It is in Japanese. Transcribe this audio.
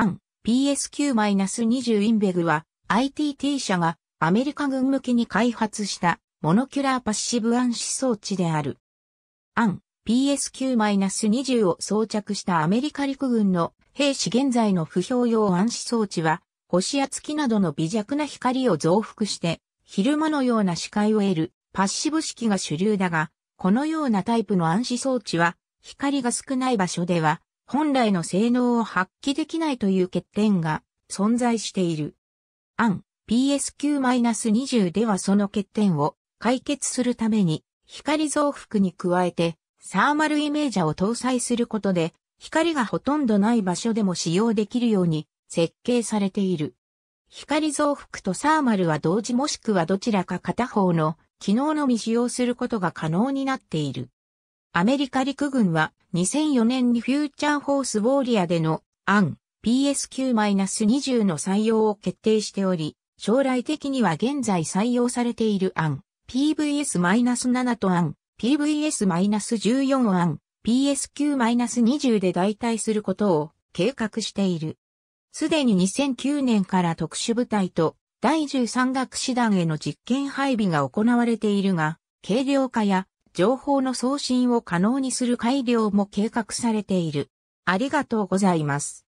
アン PSQ-20 インベグは ITT 社がアメリカ軍向けに開発したモノキュラーパッシブ暗視装置である。アン PSQ-20 を装着したアメリカ陸軍の兵士現在の不評用暗視装置は星や月などの微弱な光を増幅して昼間のような視界を得るパッシブ式が主流だが、このようなタイプの暗視装置は光が少ない場所では本来の性能を発揮できないという欠点が存在している。アン PSQ-20 ではその欠点を解決するために光増幅に加えてサーマルイメージャーを搭載することで光がほとんどない場所でも使用できるように設計されている。光増幅とサーマルは同時もしくはどちらか片方の機能のみ使用することが可能になっている。アメリカ陸軍は2004年にフューチャーホースウォーリアでのアン PSQ-20 の採用を決定しており、将来的には現在採用されているアン PVS-7 とアン PVS-14 アン PSQ-20 で代替することを計画している。すでに2009年から特殊部隊と第13学士団への実験配備が行われているが、軽量化や情報の送信を可能にする改良も計画されている。ありがとうございます。